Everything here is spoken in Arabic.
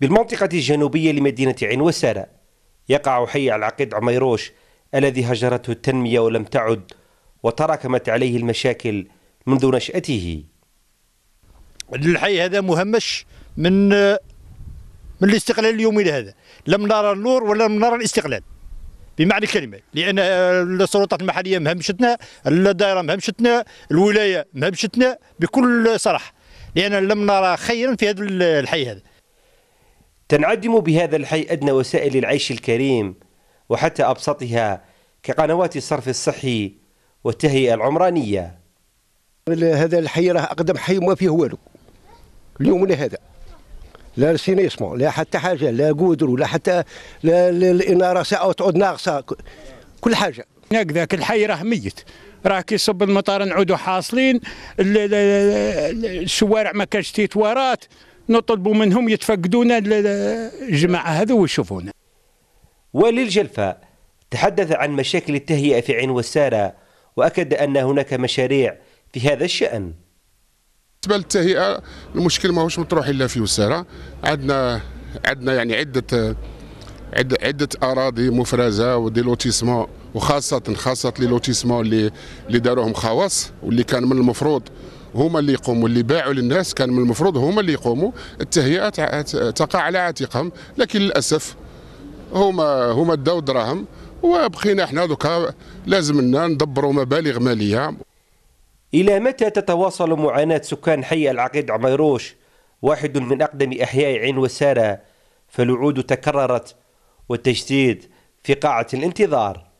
بالمنطقة الجنوبية لمدينة عين وسارة يقع حي العقيد عميروش الذي هجرته التنمية ولم تعد وتراكمت عليه المشاكل منذ نشأته الحي هذا مهمش من من الاستقلال اليومي لهذا لم نرى النور ولم نرى الاستقلال بمعنى الكلمه لان السلطات المحليه مهمشتنا الدائره مهمشتنا الولايه مهمشتنا بكل صراحه لان لم نرى خيرا في هذا الحي هذا تنعدم بهذا الحي أدنى وسائل العيش الكريم وحتى أبسطها كقنوات الصرف الصحي والتهيئة العمرانية هذا الحي راه أقدم حي ما فيه والو اليوم هذا لا السينيسمون لا حتى حاجه لا قدر ولا حتى لا الاناره أو تعود ناقصه كل حاجه هكذاك الحي راه ميت راه كي صب المطار نعودوا حاصلين الشوارع ما كانش تيتوارات نطلبوا منهم يتفقدونا الجماعة هذو ويشوفونا والي الجلفة تحدث عن مشاكل التهيئة في عين والسارة وأكد أن هناك مشاريع في هذا الشأن بالنسبة للتهيئة المشكل ماهوش مطروح إلا في وسارة عندنا عندنا يعني عدة عدة, عدة أراضي مفرزة ودي لوتيسمون وخاصة خاصة لي لوتيسمون اللي اللي داروهم خواص واللي كان من المفروض هما اللي يقوموا اللي باعوا للناس كان من المفروض هما اللي يقوموا التهيئه تقع على عاتقهم لكن للاسف هما هما داو دراهم وبقينا احنا دوكا لازمنا ندبروا مبالغ ماليه الى متى تتواصل معاناه سكان حي العقيد عميروش واحد من اقدم احياء عين وساره فالوعود تكررت والتجديد في قاعه الانتظار